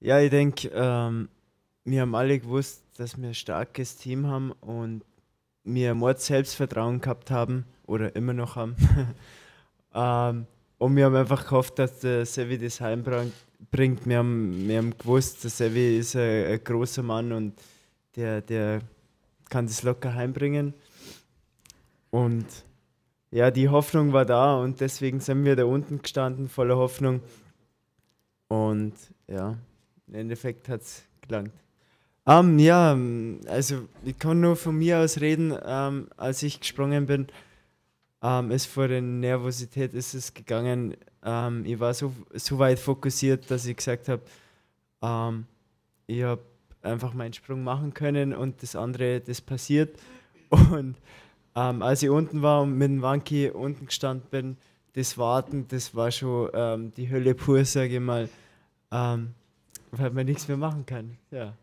Ja, ich denke, ähm, wir haben alle gewusst, dass wir ein starkes Team haben und wir Mord Selbstvertrauen gehabt haben oder immer noch haben. ähm, und wir haben einfach gehofft, dass der Sevi das heimbringt. Wir haben, wir haben gewusst, der Sevi ist ein, ein großer Mann und der, der kann das locker heimbringen. Und ja, die Hoffnung war da und deswegen sind wir da unten gestanden, voller Hoffnung. Und ja im Endeffekt hat es gelangt. Um, ähm, ja, ähm, also ich kann nur von mir aus reden, um, ähm, als ich gesprungen bin, um, ist vor der Nervosität ist es gegangen. ich war so, so weit fokussiert, dass ich gesagt habe, ich habe einfach meinen Sprung machen können und das andere, das passiert. Und als ich unten war und mit dem Wanki unten gestanden bin, das Warten, das war schon die Hölle pur, sage ich mal weil man nichts mehr machen kann. Ja.